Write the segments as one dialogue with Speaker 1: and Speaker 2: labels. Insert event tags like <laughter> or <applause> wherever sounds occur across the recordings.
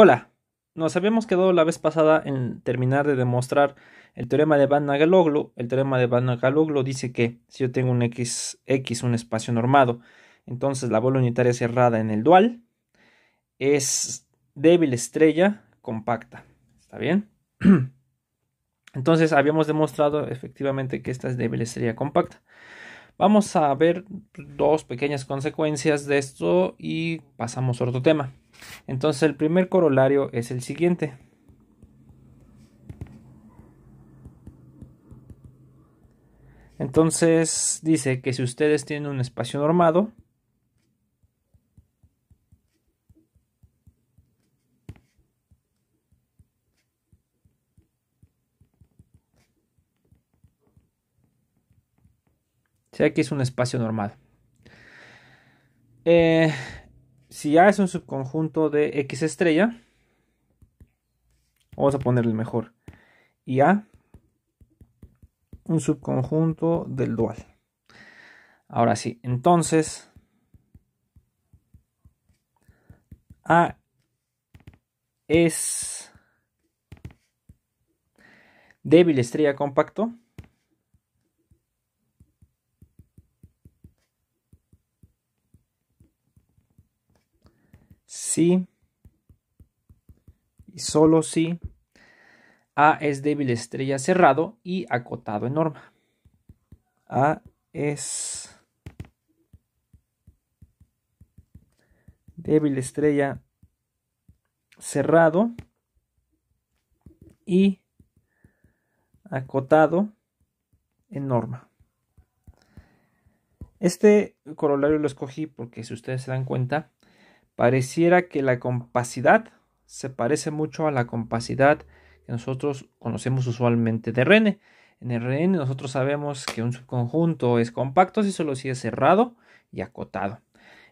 Speaker 1: Hola, nos habíamos quedado la vez pasada en terminar de demostrar el teorema de Van Nagaloglu. El teorema de Van Nagaloglu dice que si yo tengo un x, x un espacio normado, entonces la bola unitaria cerrada en el dual es débil estrella compacta. ¿Está bien? <clears throat> Entonces habíamos demostrado efectivamente que esta es débil estrella compacta. Vamos a ver dos pequeñas consecuencias de esto y pasamos a otro tema. Entonces el primer corolario es el siguiente. Entonces dice que si ustedes tienen un espacio normado, si que es un espacio normal. Eh, si A es un subconjunto de X estrella, vamos a ponerle mejor, y A un subconjunto del dual. Ahora sí, entonces A es débil estrella compacto. y solo si A es débil estrella cerrado y acotado en norma. A es débil estrella cerrado y acotado en norma. Este corolario lo escogí porque si ustedes se dan cuenta, Pareciera que la compacidad se parece mucho a la compacidad que nosotros conocemos usualmente de Rn. En el Rn nosotros sabemos que un subconjunto es compacto si solo si es cerrado y acotado.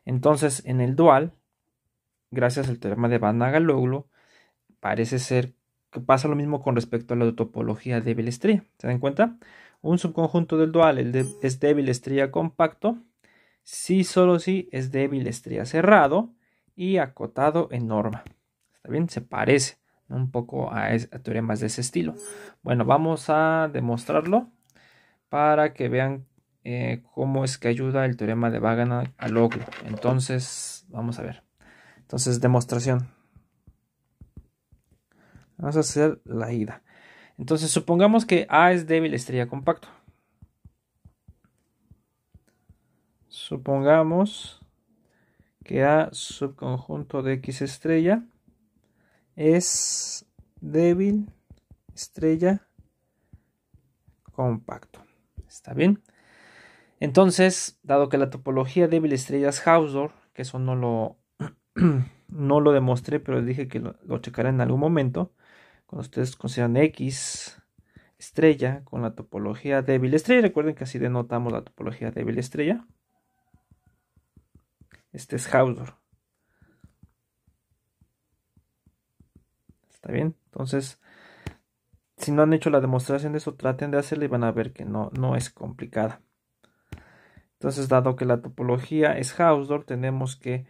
Speaker 1: Entonces, en el dual, gracias al teorema de Van Nagaloglu, parece ser que pasa lo mismo con respecto a la topología débil estría. ¿Se dan cuenta? Un subconjunto del dual es débil estría compacto si solo si es débil estría cerrado y acotado en norma. Está bien, se parece un poco a, teoremas de ese estilo. Bueno, vamos a demostrarlo para que vean eh, cómo es que ayuda el teorema de Wagner al logro, Entonces, vamos a ver. Entonces, demostración. Vamos a hacer la ida. Entonces, supongamos que A es débil estrella compacto. Supongamos que A subconjunto de X estrella es débil estrella compacto. ¿Está bien? Entonces, dado que la topología débil estrella es Hausdorff, que eso no lo, <clears throat> no lo demostré, pero dije que lo, lo checaré en algún momento, cuando ustedes consideran X estrella con la topología débil estrella, recuerden que así denotamos la topología débil estrella, este es Hausdorff. ¿Está bien? Entonces, si no han hecho la demostración de eso, traten de hacerla y van a ver que no, no es complicada. Entonces, dado que la topología es Hausdorff, tenemos que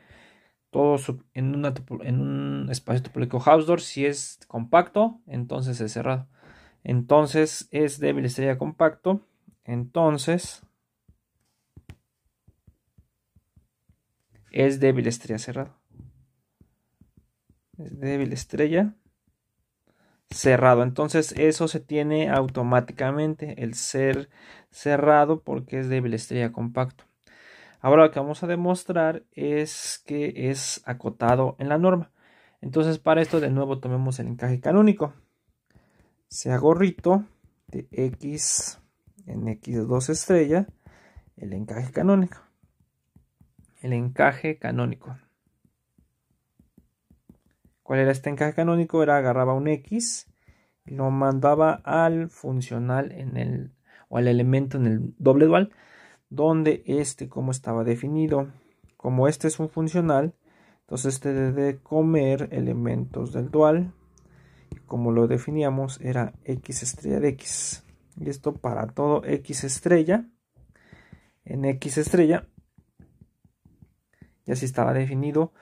Speaker 1: todo en, en un espacio topológico Hausdorff, si es compacto, entonces es cerrado. Entonces es débil sería compacto. Entonces es débil estrella cerrado. Es débil estrella cerrado. Entonces eso se tiene automáticamente el ser cerrado porque es débil estrella compacto. Ahora lo que vamos a demostrar es que es acotado en la norma. Entonces para esto de nuevo tomemos el encaje canónico. Se gorrito de x en x2 estrella el encaje canónico el encaje canónico. ¿Cuál era este encaje canónico? Era agarraba un X y lo mandaba al funcional en el, o al elemento en el doble dual, donde este como estaba definido. Como este es un funcional, entonces este debe comer elementos del dual. Y como lo definíamos, era X estrella de X. Y esto para todo X estrella. En X estrella ya si estaba definido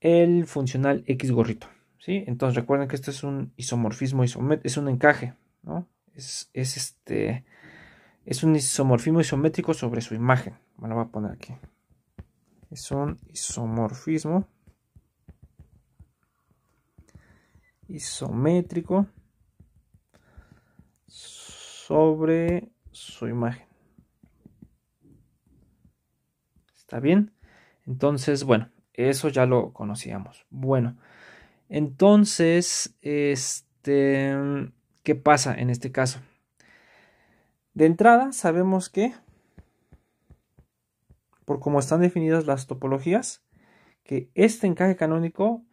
Speaker 1: el funcional X gorrito. ¿sí? Entonces recuerden que esto es un isomorfismo, es un encaje, ¿no? Es, este, es un isomorfismo isométrico sobre su imagen. Me lo voy a poner aquí. Es un isomorfismo isométrico sobre su imagen. ¿Está bien? Entonces, bueno, eso ya lo conocíamos. Bueno, entonces, este, ¿qué pasa en este caso? De entrada, sabemos que, por cómo están definidas las topologías, que este encaje canónico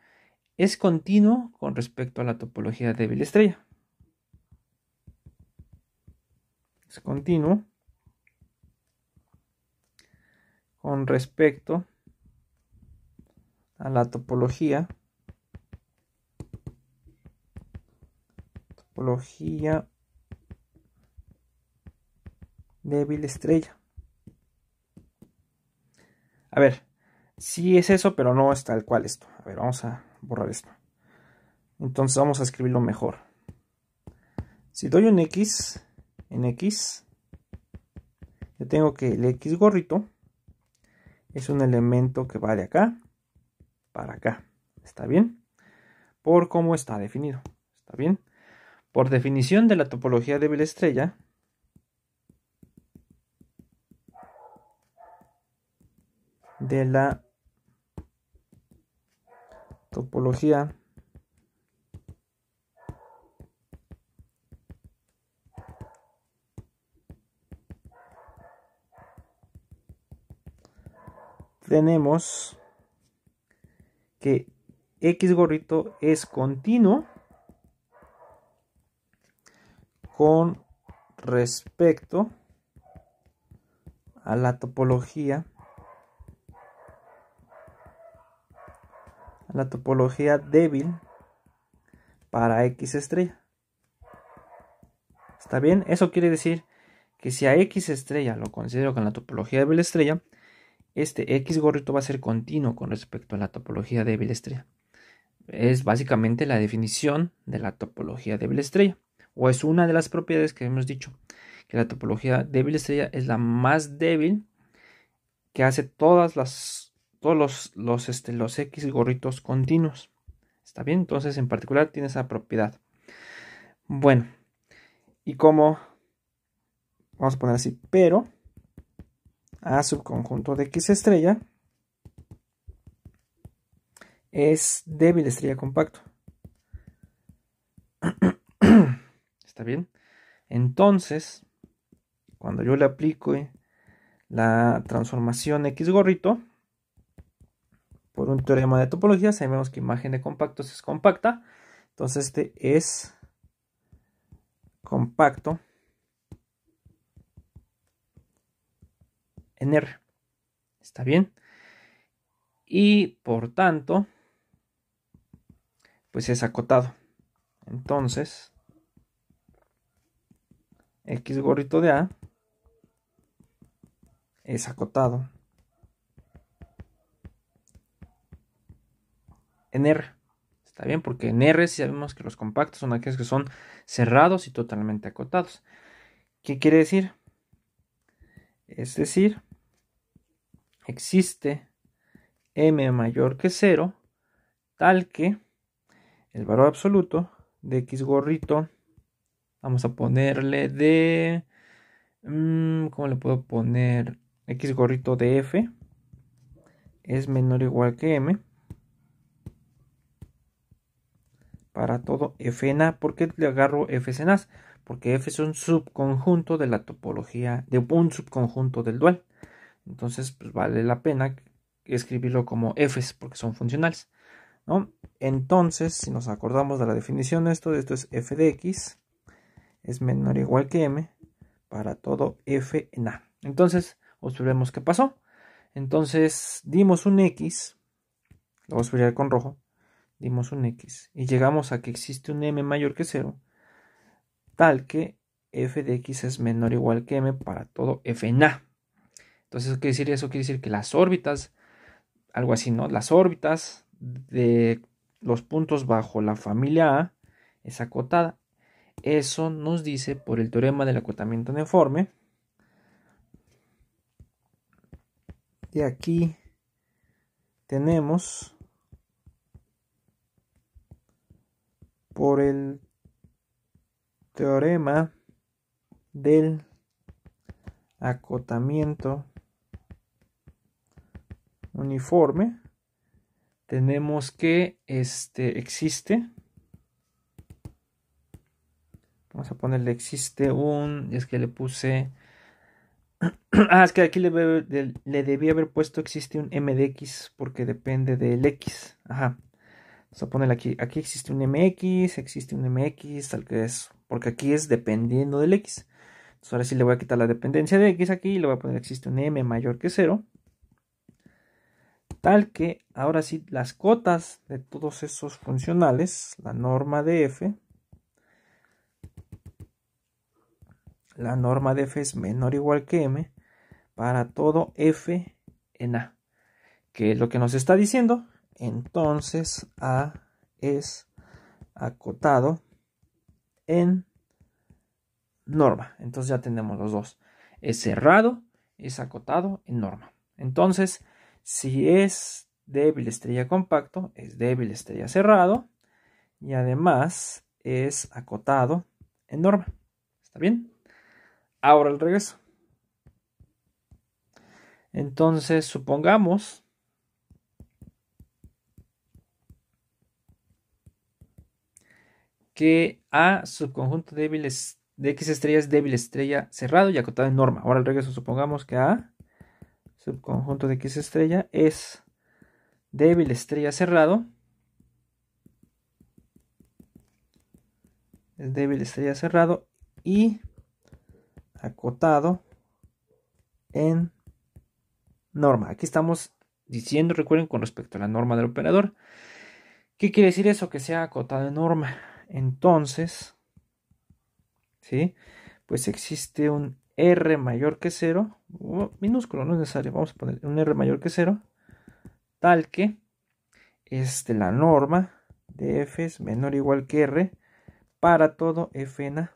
Speaker 1: es continuo con respecto a la topología débil estrella. Es continuo con respecto a la topología. Topología débil estrella. A ver, sí es eso, pero no es tal cual esto. A ver, vamos a borrar esto. Entonces vamos a escribirlo mejor. Si doy un X en X, yo tengo que el X gorrito es un elemento que vale acá para acá. ¿Está bien? Por cómo está definido. ¿Está bien? Por definición de la topología débil estrella, de la topología tenemos que X gorrito es continuo con respecto a la topología a la topología débil para X estrella. ¿Está bien? Eso quiere decir que si a X estrella lo considero con la topología débil estrella, este X gorrito va a ser continuo con respecto a la topología débil estrella. Es básicamente la definición de la topología débil estrella, o es una de las propiedades que hemos dicho, que la topología débil estrella es la más débil que hace todas las, todos los, los, este, los X gorritos continuos. ¿Está bien? Entonces, en particular, tiene esa propiedad. Bueno, y como, vamos a poner así, pero a subconjunto de X estrella es débil estrella compacto. <clears throat> ¿Está bien? Entonces, cuando yo le aplico eh, la transformación X gorrito por un teorema de topología, sabemos que imagen de compactos es compacta. Entonces, este es compacto en R. ¿Está bien? Y por tanto, pues es acotado. Entonces, X gorrito de A es acotado en R. Está bien, porque en R sabemos que los compactos son aquellos que son cerrados y totalmente acotados. ¿Qué quiere decir? Es decir, existe m mayor que 0, tal que el valor absoluto de x gorrito, vamos a ponerle de, mm, ¿cómo le puedo poner? x gorrito de f es menor o igual que m para todo f en ¿Por qué le agarro f en Porque f es un subconjunto de la topología, de un subconjunto del dual. Entonces, pues vale la pena escribirlo como Fs porque son funcionales. Entonces, si nos acordamos de la definición, de esto, esto es f de x es menor o igual que m para todo f en a. Entonces, observemos qué pasó. Entonces, dimos un x, lo voy a subir con rojo, dimos un x y llegamos a que existe un m mayor que 0, tal que f de x es menor o igual que m para todo f en a. Entonces, ¿qué quiere decir eso? Quiere decir que las órbitas, algo así, ¿no? Las órbitas de los puntos bajo la familia A es acotada. Eso nos dice por el teorema del acotamiento uniforme. Y aquí tenemos por el teorema del acotamiento uniforme tenemos que este existe vamos a ponerle existe un es que le puse <clears throat> ah es que aquí le, debía haber puesto existe un x porque depende del x ajá vamos a ponerle aquí aquí existe un mx existe un mx tal que es porque aquí es dependiendo del x entonces ahora sí le voy a quitar la dependencia de x aquí y le voy a poner existe un m mayor que 0 Tal que ahora sí las cotas de todos esos funcionales, la norma de f, la norma de f es menor o igual que m para todo f en a. que es lo que nos está diciendo? Entonces a es acotado en norma. Entonces ya tenemos los dos. Es cerrado, es acotado en norma. Entonces, si es débil estrella compacto, es débil estrella cerrado y además es acotado en norma. ¿Está bien? Ahora el regreso. Entonces, supongamos que A subconjunto débil de X estrella es débil estrella cerrado y acotado en norma. Ahora el regreso, supongamos que A subconjunto de X estrella es débil estrella cerrado. Es débil estrella cerrado y acotado en norma. Aquí estamos diciendo, recuerden, con respecto a la norma del operador. ¿Qué quiere decir eso? Que sea acotado en norma. Entonces, ¿sí? Pues existe un R mayor que 0 minúsculo, no es necesario, vamos a poner un R mayor que 0, tal que este, la norma de F es menor o igual que R para todo F en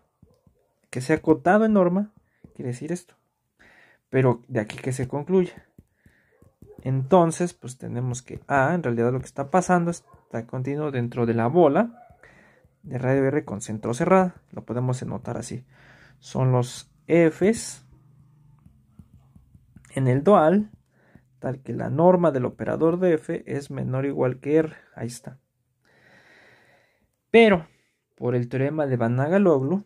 Speaker 1: Que sea acotado en norma, quiere decir esto. Pero de aquí que se concluya. Entonces, pues tenemos que A, en realidad lo que está pasando está continuo dentro de la bola de radio R con centro cerrada. Lo podemos notar así. Son los Fs en el dual, tal que la norma del operador de f es menor o igual que r. Ahí está. Pero, por el teorema de banach OGLU,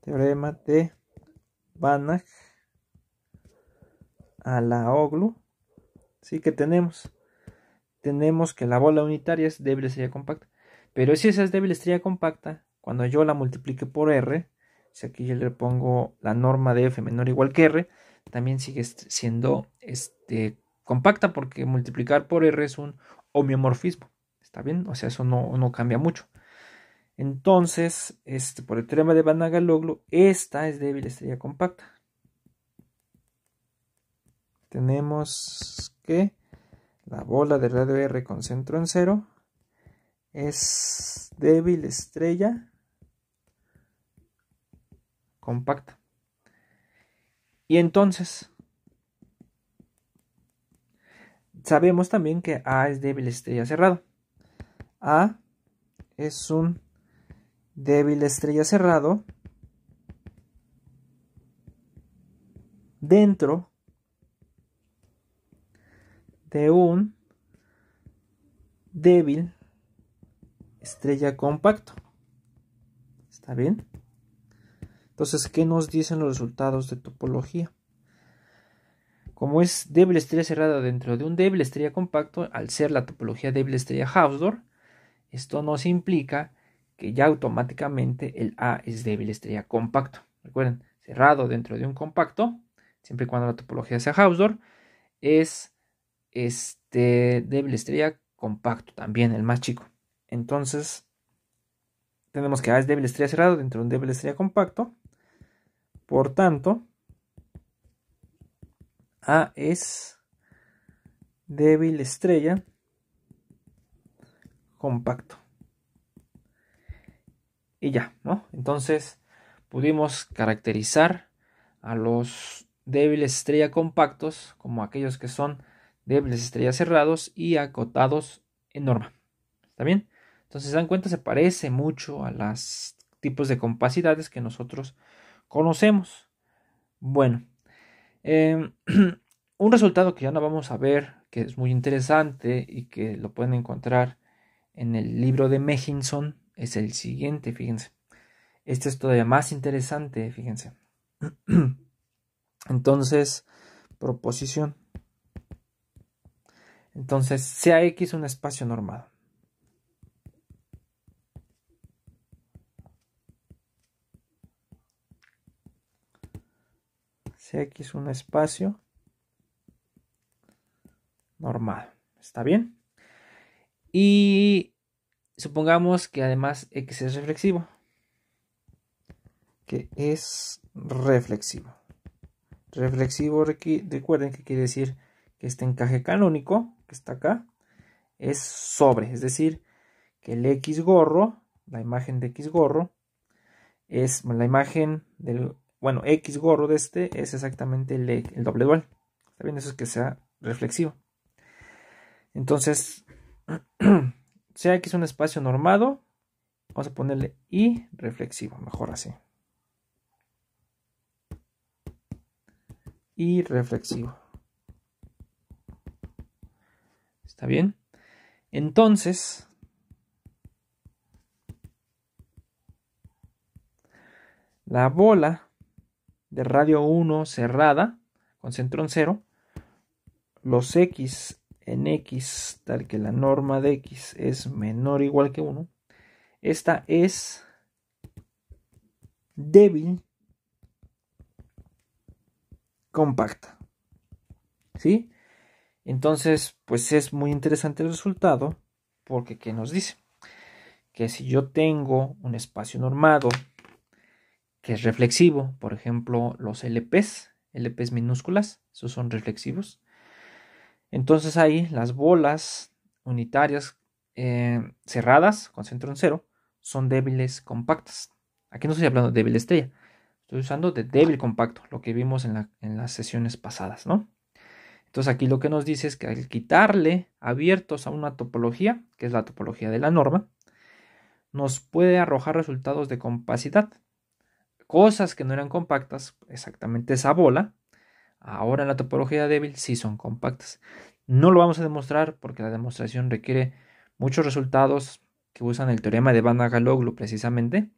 Speaker 1: teorema de Banach a la Oglu, sí que tenemos. Tenemos que la bola unitaria es débil estrella compacta. Pero si esa es débil estrella compacta, cuando yo la multiplique por R, si aquí yo le pongo la norma de f menor o igual que r, también sigue siendo este, compacta porque multiplicar por r es un homeomorfismo. ¿Está bien? O sea, eso no, no cambia mucho. Entonces, este, por el teorema de Van esta es débil estrella compacta. Tenemos que la bola de radio R con centro en cero es débil estrella compacta. Y entonces, sabemos también que A es débil estrella cerrado, A es un débil estrella cerrado dentro de un débil estrella compacto. ¿Está bien? Entonces, ¿qué nos dicen los resultados de topología? Como es débil estrella cerrada dentro de un débil estrella compacto, al ser la topología débil estrella Hausdorff, esto nos implica que ya automáticamente el A es débil estrella compacto. Recuerden, cerrado dentro de un compacto, siempre y cuando la topología sea Hausdorff, es este débil estrella compacto, también el más chico. Entonces, tenemos que A es débil estrella cerrado dentro de un débil estrella compacto. Por tanto, A es débil estrella compacto. Y ya, ¿no? Entonces pudimos caracterizar a los débiles estrella compactos como aquellos que son débiles estrellas cerrados y acotados en norma. ¿Está bien? Entonces, se dan cuenta, se parece mucho a los tipos de compacidades que nosotros conocemos. Bueno, em, <clears throat> un resultado que ya no vamos a ver, que es muy interesante y que lo pueden encontrar en el libro de Mechinson, es el siguiente, fíjense. Este es todavía más interesante, fíjense. <clears throat> Entonces, proposición. Entonces, sea X un espacio normado. es un espacio normal. ¿Está bien? Y supongamos que además X es reflexivo. Que es reflexivo. Reflexivo, recuerden que quiere decir que este encaje canónico, que está acá, es sobre. Es decir, que el X gorro, la imagen de X gorro, es la imagen del bueno, X gorro de este es exactamente e, el, doble dual. Está bien, eso es que sea reflexivo. Entonces, <clears throat> sea X un espacio normado, vamos a ponerle Y reflexivo, mejor así. Y reflexivo. ¿Está bien? Entonces, la bola de radio 1 cerrada con en 0, los x en x tal que la norma de x es menor o igual que 1, esta es débil compacta. ¿Sí? Entonces, pues es muy interesante el resultado porque ¿qué nos dice? Que si yo tengo un espacio normado que es reflexivo, por ejemplo, los LPs, LPs minúsculas, esos son reflexivos. Entonces ahí las bolas unitarias eh, cerradas con centro en cero son débiles compactas. Aquí no estoy hablando de débil estrella, estoy usando de débil compacto, lo que vimos en, en las sesiones pasadas, ¿no? Entonces aquí lo que nos dice es que al quitarle abiertos a una topología, que es la topología de la norma, nos puede arrojar resultados de compacidad, cosas que no eran compactas, exactamente esa bola, ahora en la topología débil sí son compactas. No lo vamos a demostrar porque la demostración requiere muchos resultados que usan el teorema de Van precisamente.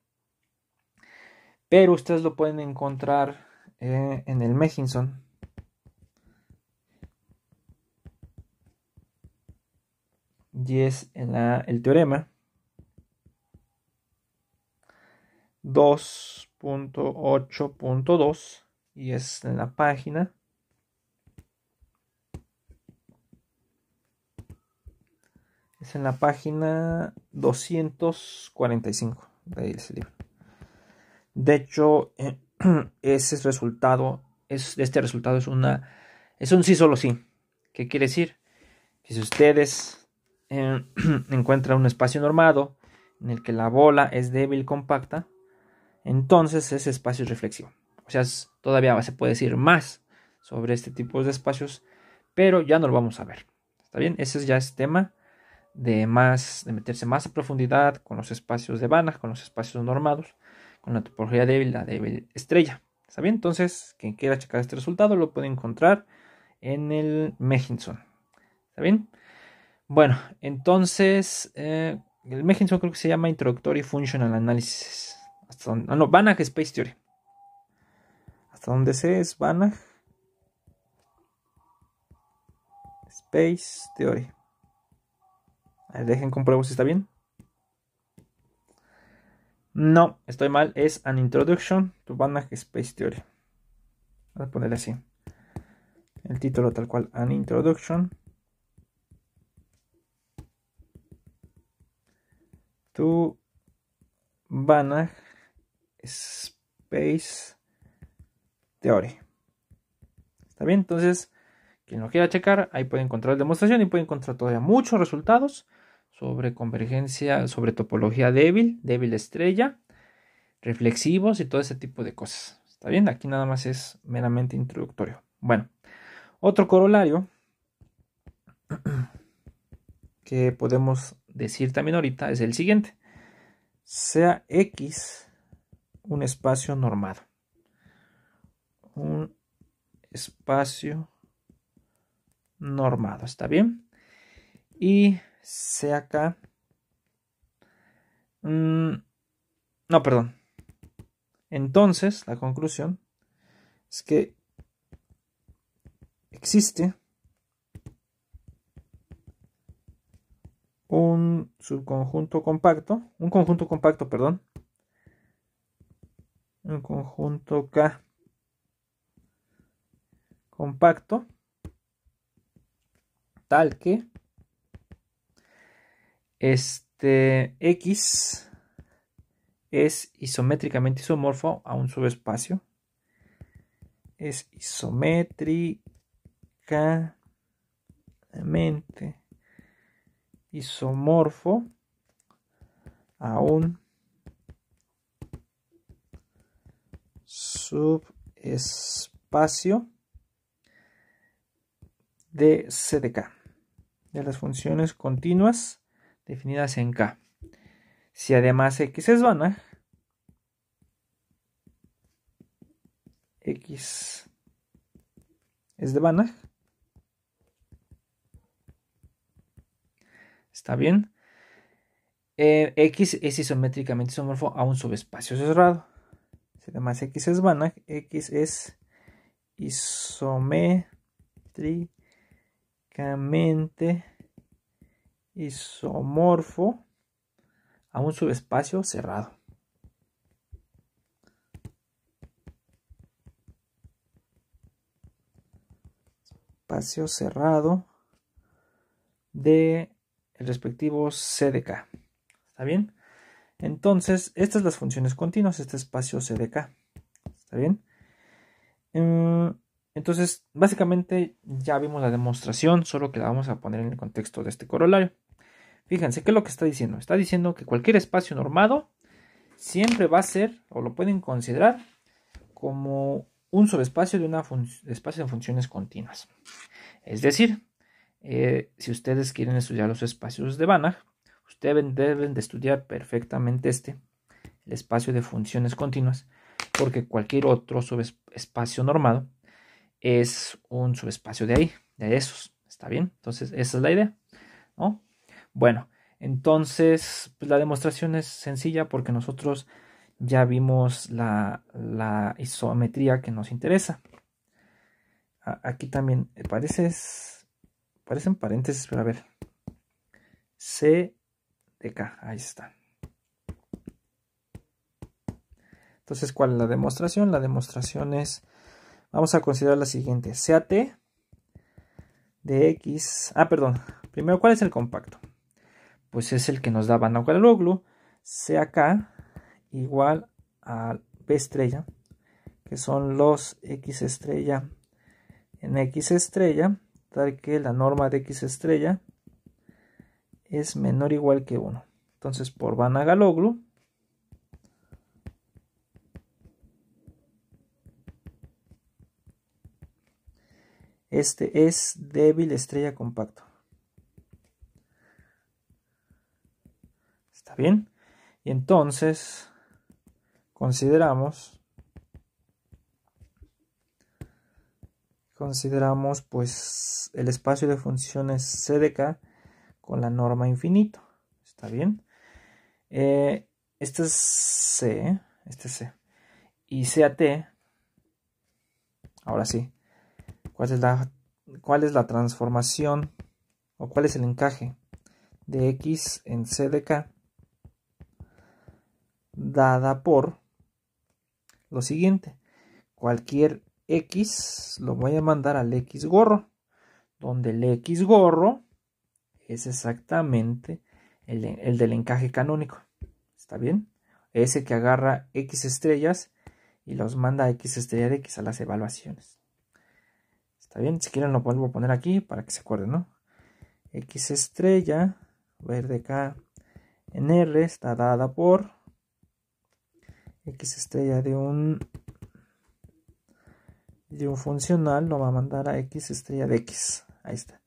Speaker 1: Pero ustedes lo pueden encontrar eh, en el Mechinson. Y es en el teorema 2 8.2 y es en la página. Es en la página 245 de ese libro. De hecho, <clears throat> ese resultado, es, este resultado es una, es un sí solo sí. ¿Qué quiere decir? Que si ustedes eh, <clears throat> encuentran un espacio normado en el que la bola es débil compacta, entonces ese espacio reflexivo. O sea, todavía se puede decir más sobre este tipo de espacios, pero ya no lo vamos a ver. ¿Está bien? Ese ya es tema de más, de meterse más a profundidad con los espacios de Banach, con los espacios normados, con la topología débil, la débil estrella. ¿Está bien? Entonces, quien quiera checar este resultado lo puede encontrar en el Mechinson. ¿Está bien? Bueno, entonces, eh, el Mechinson creo que se llama Introductory Functional Analysis. Hasta no, Banach Space Theory. Hasta donde se es Banach Space Theory. dejen compruebo si está bien. No, estoy mal. Es An Introduction to Banach Space Theory. Voy a ponerle así. El título tal cual. An Introduction to Banach Space Theory. ¿Está bien? Entonces, quien lo quiera checar, ahí puede encontrar la demostración y puede encontrar todavía muchos resultados sobre convergencia, sobre topología débil, débil estrella, reflexivos y todo ese tipo de cosas. ¿Está bien? Aquí nada más es meramente introductorio. Bueno, otro corolario <clears throat> que podemos decir también ahorita es el siguiente. Sea X un espacio normado. Un espacio normado, ¿está bien? Y sea acá. Mm, no, perdón. Entonces, la conclusión es que existe un subconjunto compacto, un conjunto compacto, perdón, un conjunto K compacto tal que este X es isométricamente isomorfo a un subespacio. Es isométricamente isomorfo a un subespacio de C de K, de las funciones continuas definidas en K. Si además X es vanag X es de banach, está bien, eh, X es isométricamente isomorfo a un subespacio cerrado. Este, más X es Banach, X es isométricamente isomorfo a un subespacio cerrado. Espacio cerrado de el respectivo CDK. ¿Está bien? Entonces, estas las funciones continuas, este espacio se ¿Está bien? Mm, entonces, básicamente ya vimos la demostración, solo que la vamos a poner en el contexto de este corolario. Fíjense, ¿qué es lo que está diciendo? Está diciendo que cualquier espacio normado siempre va a ser, o lo pueden considerar, como un subespacio de un espacio de funciones continuas. Es decir, eh, si ustedes quieren estudiar los espacios de Banach, Ustedes deben de estudiar perfectamente este, el espacio de funciones continuas, porque cualquier otro subespacio normado es un subespacio de ahí, de esos. ¿Está bien? Entonces, esa es la idea, Bueno, entonces, pues la demostración es sencilla porque nosotros ya vimos la, isometría que nos interesa. aquí también eh, parece parecen paréntesis, pero a ver. C de acá, Ahí está. Entonces, ¿cuál es la demostración? La demostración es, vamos a considerar la siguiente. Sea T e de X. Ah, perdón. Primero, ¿cuál es el compacto? Pues es el que nos da Naucaloglu, Sea K igual a B estrella, que son los X estrella en X estrella, tal que la norma de X estrella es menor o igual que 1. Entonces, por Vanagaloglu, este es débil estrella compacto. ¿Está bien? Y entonces, consideramos, consideramos pues el espacio de funciones CDK con la norma infinito. ¿Está bien? Eh, este es C, este es C. Y CAT, ahora sí, ¿cuál es, la, ¿cuál es la transformación o cuál es el encaje de X en C de K dada por lo siguiente? Cualquier X lo voy a mandar al X gorro, donde el X gorro es exactamente el, del encaje canónico. ¿Está bien? Ese que agarra X estrellas y los manda a X estrella de X a las evaluaciones. ¿Está bien? Si quieren lo vuelvo a poner aquí para que se acuerden, ¿no? X estrella verde acá en R está dada por X estrella de un de un funcional lo va a mandar a X estrella de X. Ahí está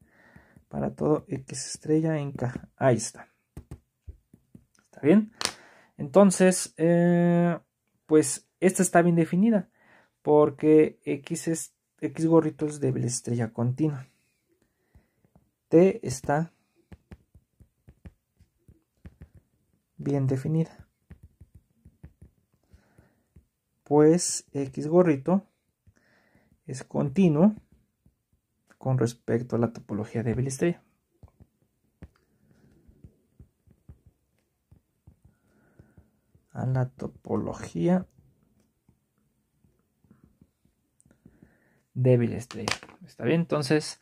Speaker 1: para todo X estrella en K. Ahí está. ¿Está bien? Entonces, eh, pues esta está bien definida porque X, es, X gorrito es de la estrella continua. T está bien definida. Pues X gorrito es continuo con respecto a la topología de State, A la topología de state ¿Está bien? Entonces,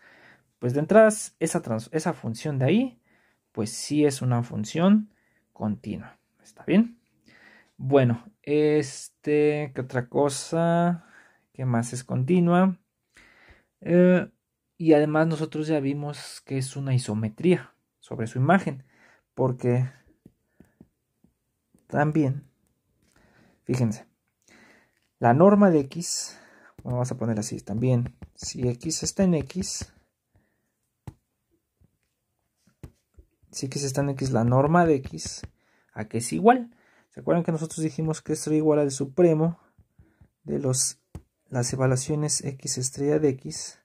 Speaker 1: pues de entrada, esa, esa función de ahí, pues sí es una función continua. ¿Está bien? Bueno, este, ¿qué otra cosa? ¿Qué más es continua? Eh, y además nosotros ya vimos que es una isometría sobre su imagen, porque también, fíjense, la norma de x, vamos a poner así también, si x está en x, si x está en x, la norma de x, a qué es igual. ¿Se acuerdan que nosotros dijimos que esto es igual al supremo de los, las evaluaciones x estrella de x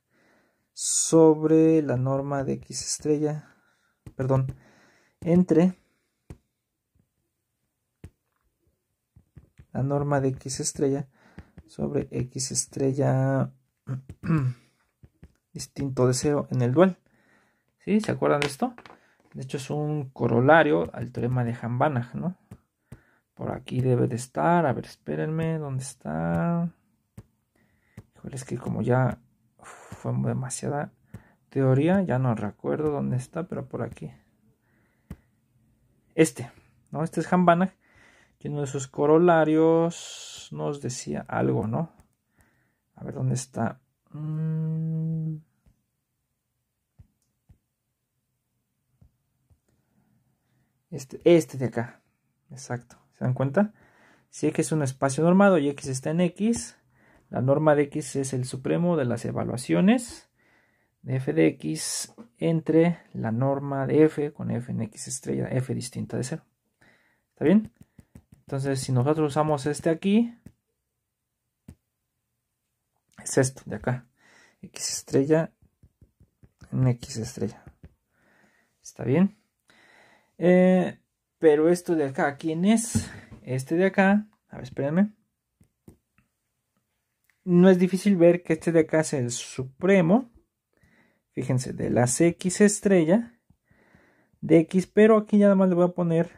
Speaker 1: sobre la norma de x estrella, perdón, entre la norma de x estrella sobre x estrella <clears throat> distinto de cero en el dual. ¿Sí? ¿Se acuerdan de esto? De hecho es un corolario al teorema de hahn ¿no? Por aquí debe de estar, a ver, espérenme, ¿dónde está? es que como ya fue demasiada teoría, ya no recuerdo dónde está, pero por aquí. Este, ¿no? Este es Hambana. que uno de sus corolarios nos decía algo, ¿no? A ver dónde está. Mm. Este, este de acá. Exacto. ¿Se dan cuenta? Si que es un espacio normado y X está en X, la norma de X es el supremo de las evaluaciones de f de x entre la norma de f con f en x estrella, f distinta de 0. ¿Está bien? Entonces, si nosotros usamos este aquí, es esto de acá. X estrella en X estrella. ¿Está bien? Eh, pero esto de acá, ¿quién es? Este de acá, a ver, espérenme no es difícil ver que este de acá es el supremo, fíjense, de las X estrella, de X, pero aquí ya nada más le voy a poner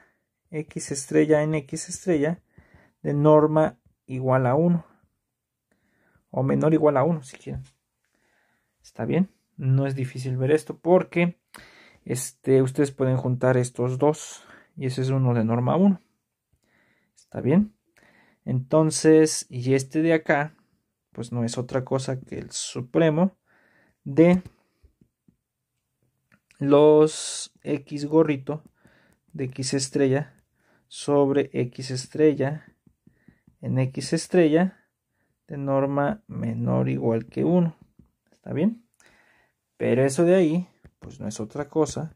Speaker 1: X estrella en X estrella de norma igual a 1 o menor igual a 1 si quieren. ¿Está bien? No es difícil ver esto porque este, ustedes pueden juntar estos dos y ese es uno de norma 1. ¿Está bien? Entonces, y este de acá pues no es otra cosa que el supremo de los X gorrito de X estrella sobre X estrella en X estrella de norma menor o igual que 1. ¿Está bien? Pero eso de ahí, pues no es otra cosa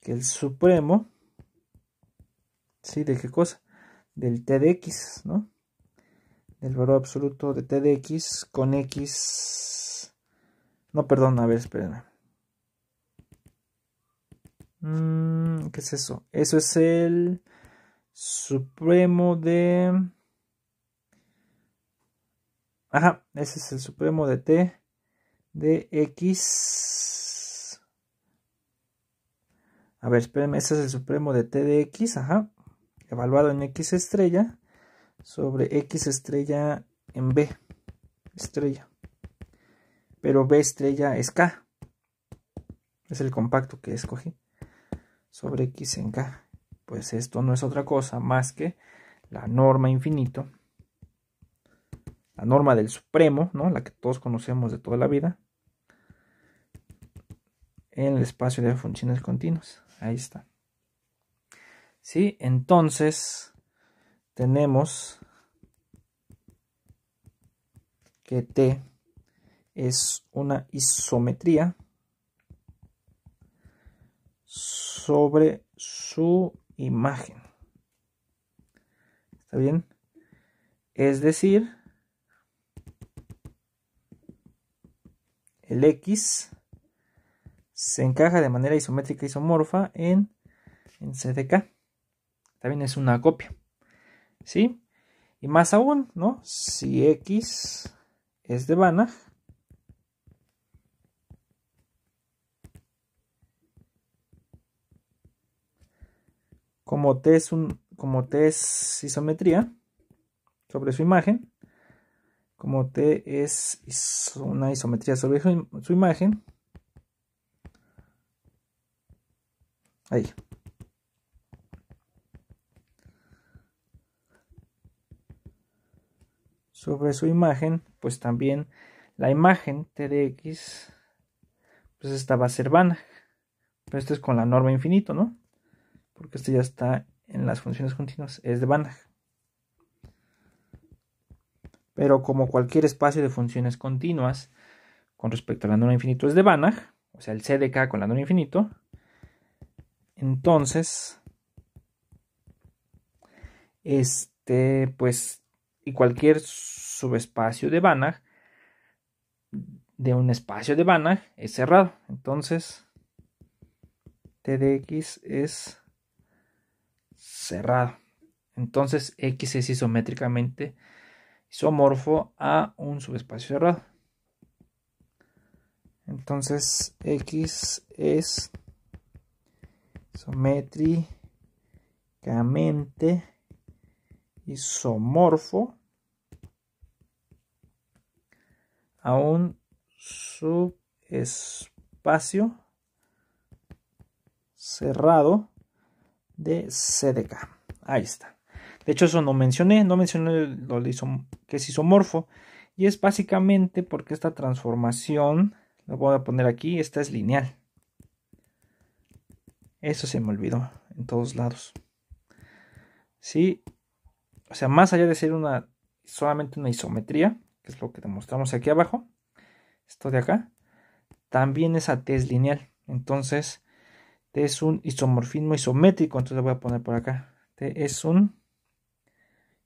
Speaker 1: que el supremo, ¿sí? ¿De qué cosa? Del T de X, ¿no? El valor absoluto de t de x con x... No, perdón, a ver, espérenme. Mm, ¿Qué es eso? Eso es el supremo de... Ajá, ese es el supremo de t de x. A ver, espérenme, ese es el supremo de t de x, ajá. Evaluado en x estrella sobre X estrella en B estrella. Pero B estrella es K. Es el compacto que escogí. Sobre X en K. Pues esto no es otra cosa más que la norma infinito. La norma del supremo, ¿no? La que todos conocemos de toda la vida. En el espacio de funciones continuas. Ahí está. Sí, entonces tenemos que T es una isometría sobre su imagen. ¿Está bien? Es decir, el X se encaja de manera isométrica isomorfa en, en CDK. También es una copia. ¿sí? Y más aún, ¿no? Si X es de Banach, como T es un como T es isometría sobre su imagen, como T es una isometría sobre su imagen, ahí. sobre su imagen, pues también la imagen de x, pues esta va a ser Banach, Pero esto es con la norma infinito, ¿no? Porque esto ya está en las funciones continuas, es de Banach. Pero como cualquier espacio de funciones continuas con respecto a la norma infinito es de Banach, o sea, el C de K con la norma infinito, entonces, este, pues y cualquier subespacio de Banach de un espacio de Banach es cerrado. Entonces, T de X es cerrado. Entonces, X es isométricamente isomorfo a un subespacio cerrado. Entonces, X es isométricamente isomorfo a un subespacio cerrado de CDK. Ahí está. De hecho, eso no mencioné, no mencioné lo que es isomorfo. Y es básicamente porque esta transformación, lo voy a poner aquí, esta es lineal. Eso se me olvidó en todos lados. Sí, o sea, más allá de ser una solamente una isometría, que es lo que demostramos aquí abajo, esto de acá, también esa T es lineal. Entonces, T es un isomorfismo isométrico, entonces lo voy a poner por acá. T es un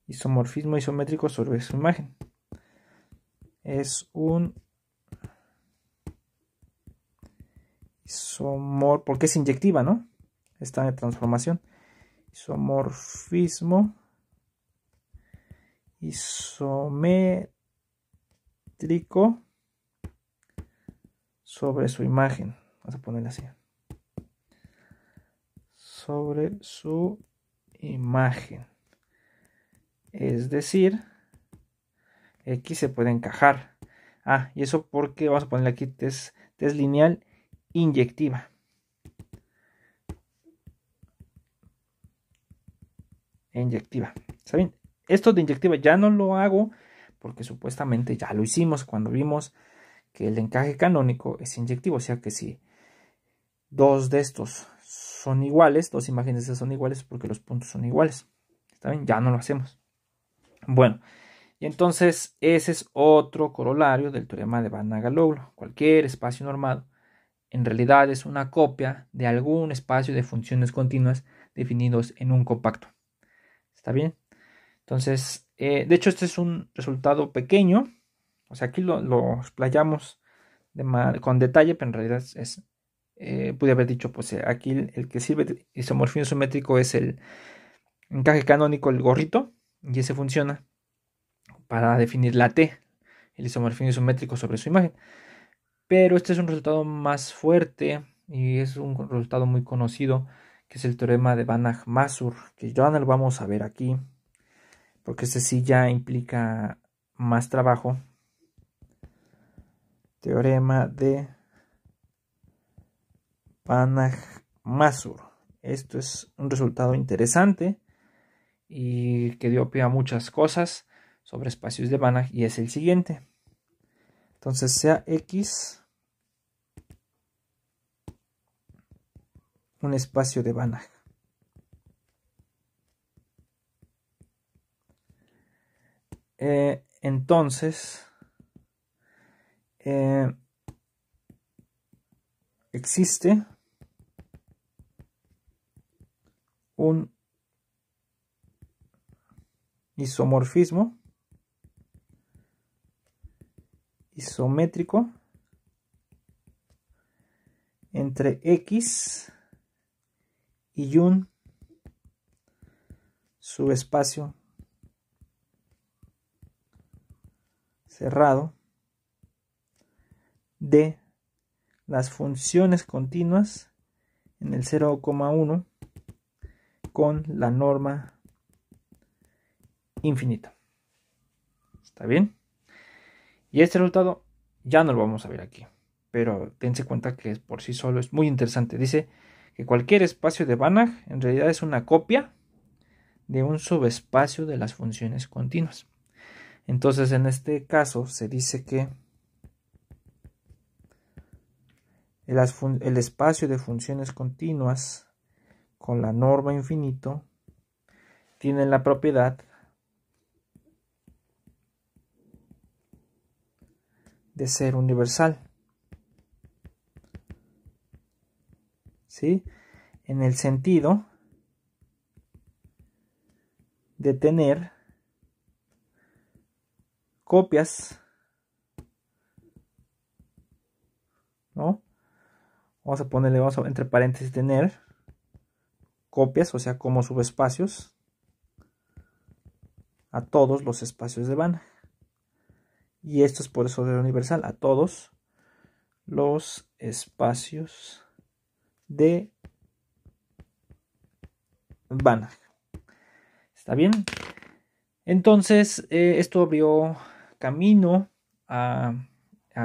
Speaker 1: isomorfismo isométrico sobre su imagen. Es un isomor, porque es inyectiva, ¿no? Esta transformación. Isomorfismo isométrico sobre su imagen. Vamos a ponerle así. Sobre su imagen. Es decir, X se puede encajar. Ah, y eso porque vamos a ponerle aquí test, test lineal inyectiva. Inyectiva. ¿Está esto de inyectiva ya no lo hago porque supuestamente ya lo hicimos cuando vimos que el encaje canónico es inyectivo, o sea que si dos de estos son iguales, dos imágenes son iguales porque los puntos son iguales. ¿Está bien? Ya no lo hacemos. Bueno, y entonces ese es otro corolario del teorema de Van logro Cualquier espacio normado en realidad es una copia de algún espacio de funciones continuas definidos en un compacto. ¿Está bien? Entonces, eh, de hecho, este es un resultado pequeño. O sea, aquí lo, explayamos con detalle, pero en realidad es, eh, pude haber dicho, pues eh, aquí el, que sirve de isomorfismo isométrico es el encaje canónico, el gorrito, y ese funciona para definir la T, el isomorfismo isométrico sobre su imagen. Pero este es un resultado más fuerte y es un resultado muy conocido, que es el teorema de Banach-Masur, que ya lo vamos a ver aquí porque ese sí ya implica más trabajo. Teorema de banach masur Esto es un resultado interesante y que dio pie a muchas cosas sobre espacios de Banach y es el siguiente. Entonces sea X un espacio de Banach. Eh, entonces, eh, existe un isomorfismo isométrico entre X y un subespacio cerrado de las funciones continuas en el 0,1 con la norma infinita. ¿Está bien? Y este resultado ya no lo vamos a ver aquí, pero tense cuenta que por sí solo es muy interesante. Dice que cualquier espacio de Banach en realidad es una copia de un subespacio de las funciones continuas. Entonces, en este caso, se dice que el, espacio de funciones continuas con la norma infinito tiene la propiedad de ser universal. ¿Sí? En el sentido de tener copias. ¿No? Vamos a ponerle, vamos a entre paréntesis tener copias, o sea, como subespacios a todos los espacios de Banach. Y esto es por eso de universal, a todos los espacios de Banach. ¿Está bien? Entonces, eh, esto abrió camino a,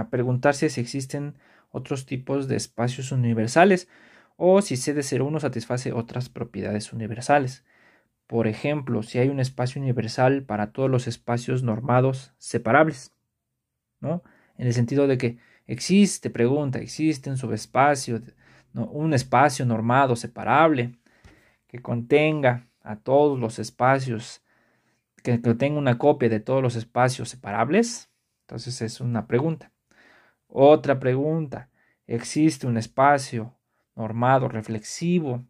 Speaker 1: preguntarse si existen otros tipos de espacios universales o si CD01 satisface otras propiedades universales. Por ejemplo, si hay un espacio universal para todos los espacios normados separables, ¿no? En el sentido de que existe, pregunta, existe un subespacio, un espacio normado separable que contenga a todos los espacios que, tenga una copia de todos los espacios separables? Entonces es una pregunta. Otra pregunta. ¿Existe un espacio normado, reflexivo,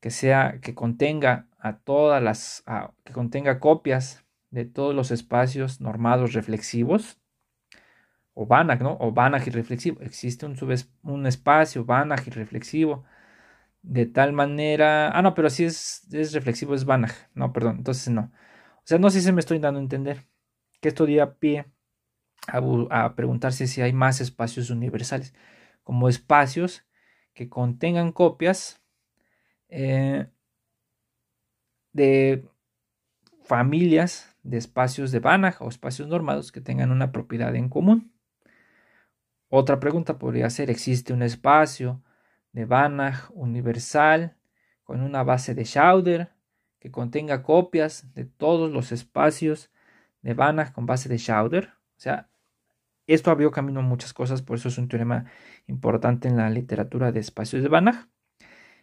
Speaker 1: que sea, que contenga a todas las, que contenga copias de todos los espacios normados reflexivos? O Banach, ¿no? O Banach reflexivo. Existe un, un espacio Banach reflexivo. De tal manera. Ah, no, pero si es, es reflexivo, es Banach. No, perdón. Entonces no. O sea, no sé si me estoy dando a entender. Que esto a pie a, preguntarse si hay más espacios universales, como espacios que contengan copias eh, de familias de espacios de Banach o espacios normados que tengan una propiedad en común. Otra pregunta podría ser, ¿existe un espacio de Banach universal con una base de Schauder que contenga copias de todos los espacios de Banach con base de Schauder. O sea, esto abrió camino a muchas cosas, por eso es un teorema importante en la literatura de espacios de Banach,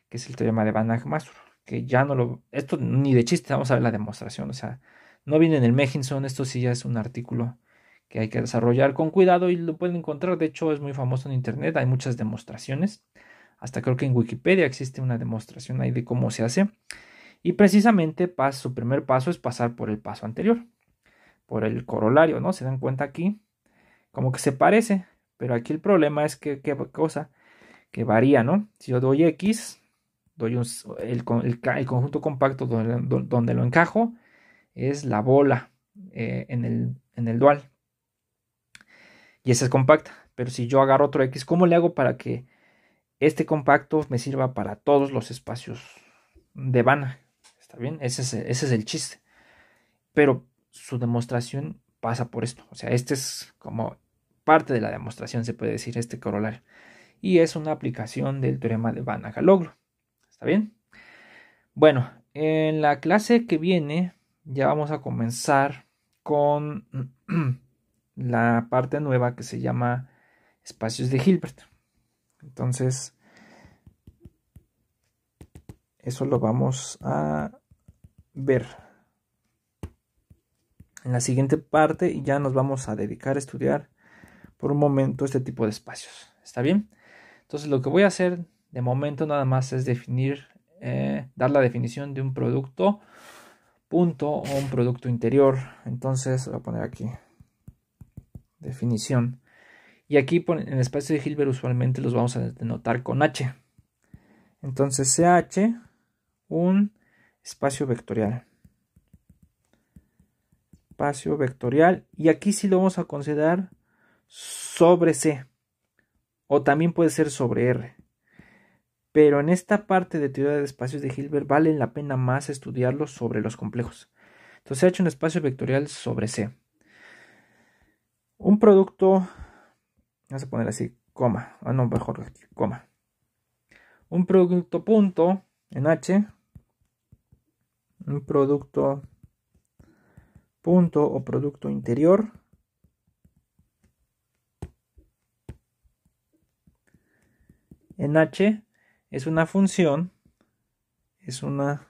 Speaker 1: que es el teorema de Banach-Masur, que ya no lo... Esto ni de chiste, vamos a ver la demostración, o sea, no viene en el Mechinson, esto sí ya es un artículo que hay que desarrollar con cuidado y lo pueden encontrar, de hecho es muy famoso en internet, hay muchas demostraciones, hasta creo que en Wikipedia existe una demostración ahí de cómo se hace. Y precisamente su primer paso es pasar por el paso anterior, por el corolario, ¿no? Se dan cuenta aquí, como que se parece, pero aquí el problema es que, qué cosa, que varía, ¿no? Si yo doy X, doy el, conjunto compacto donde, lo encajo, es la bola eh, en, el, dual. Y esa es compacta. Pero si yo agarro otro X, ¿cómo le hago para que este compacto me sirva para todos los espacios de vana? Está bien, ese es, ese es el chiste. Pero su demostración pasa por esto. O sea, este es como parte de la demostración, se puede decir, este corolario. Y es una aplicación del teorema de Van ¿Está bien? Bueno, en la clase que viene ya vamos a comenzar con <clears throat> la parte nueva que se llama espacios de Hilbert. Entonces, eso lo vamos a ver. En la siguiente parte y ya nos vamos a dedicar a estudiar por un momento este tipo de espacios. ¿Está bien? Entonces lo que voy a hacer de momento nada más es definir, eh, dar la definición de un producto punto o un producto interior. Entonces voy a poner aquí definición. Y aquí en el espacio de Hilbert usualmente los vamos a denotar con H. Entonces CH un espacio vectorial. Espacio vectorial. Y aquí sí lo vamos a considerar sobre C. O también puede ser sobre R. Pero en esta parte de teoría de espacios de Hilbert vale la pena más estudiarlo sobre los complejos. Entonces ha hecho un espacio vectorial sobre C. Un producto, vamos a poner así, coma, ah no, mejor aquí, coma. Un producto punto en H un producto punto o producto interior en H es una función es una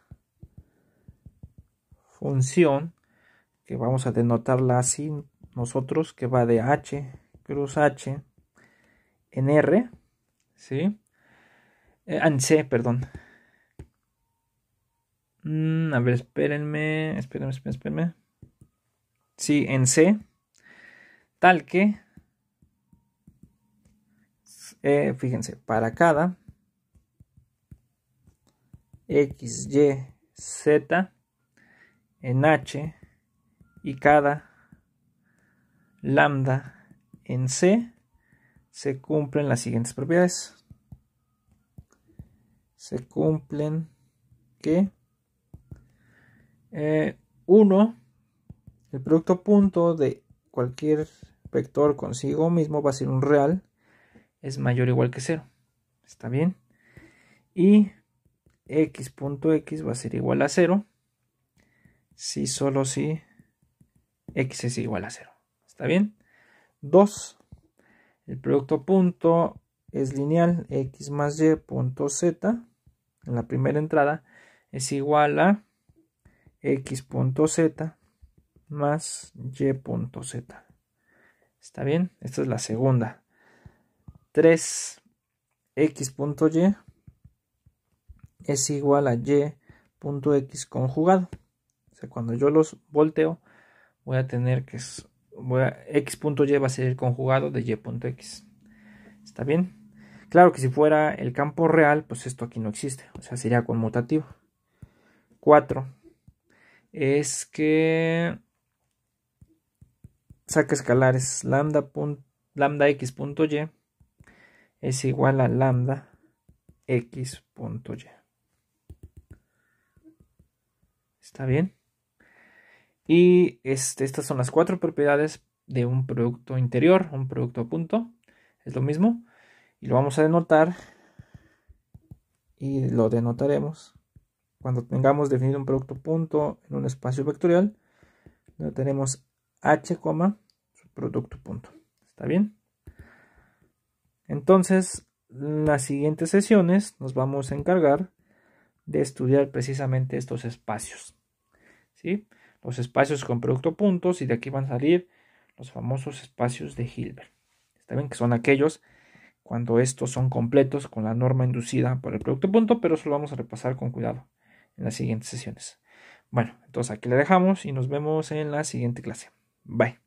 Speaker 1: función que vamos a denotarla así nosotros que va de H cruz H en R ¿sí? Eh, en C perdón Mm, a ver, espérenme, espérenme, espérenme, espérenme. Sí, en C. Tal que, eh, fíjense, para cada X, Y, Z en H y cada lambda en C se cumplen las siguientes propiedades. Se cumplen que 1. Eh, el producto punto de cualquier vector consigo mismo va a ser un real. Es mayor o igual que 0. ¿Está bien? Y x x va a ser igual a 0. Si solo si x es igual a 0. ¿Está bien? 2. El producto punto es lineal. x más y punto z en la primera entrada es igual a x.z más y.z. ¿Está bien? Esta es la segunda. 3 x.y es igual a y.x conjugado. O sea, cuando yo los volteo, voy a tener que voy a, x.y va a ser el conjugado de y.x. ¿Está bien? Claro que si fuera el campo real, pues esto aquí no existe. O sea, sería conmutativo. 4 es que saca escalares lambda, lambda x y es igual a lambda x punto y. ¿Está bien? Y este, estas son las cuatro propiedades de un producto interior, un producto punto. Es lo mismo. Y lo vamos a denotar. Y lo denotaremos cuando tengamos definido un producto punto en un espacio vectorial, donde tenemos h, su producto punto. ¿Está bien? Entonces, en las siguientes sesiones nos vamos a encargar de estudiar precisamente estos espacios. ¿sí? Los espacios con producto punto, y de aquí van a salir los famosos espacios de Hilbert. Está bien que son aquellos cuando estos son completos con la norma inducida por el producto punto, pero eso lo vamos a repasar con cuidado en las siguientes sesiones. Bueno, entonces aquí la dejamos y nos vemos en la siguiente clase. Bye.